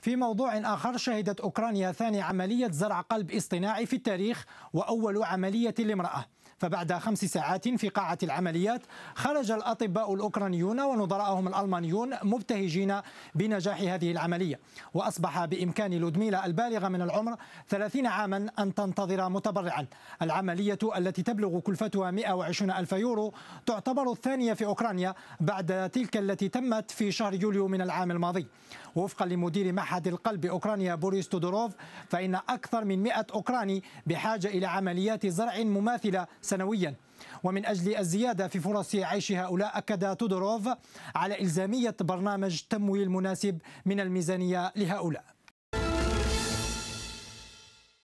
في موضوع آخر شهدت أوكرانيا ثاني عملية زرع قلب اصطناعي في التاريخ وأول عملية لامرأة فبعد خمس ساعات في قاعة العمليات خرج الأطباء الأوكرانيون ونظرائهم الألمانيون مبتهجين بنجاح هذه العملية وأصبح بإمكان لودميلا البالغة من العمر 30 عاما أن تنتظر متبرعا العملية التي تبلغ كلفتها 120 ألف يورو تعتبر الثانية في أوكرانيا بعد تلك التي تمت في شهر يوليو من العام الماضي وفقا لمدير محل أحد القلب أوكرانيا بوريس تودوروف فإن أكثر من 100 أوكراني بحاجة إلى عمليات زرع مماثلة سنويا ومن أجل الزيادة في فرص عيش هؤلاء أكد تودوروف على إلزامية برنامج تمويل مناسب من الميزانية لهؤلاء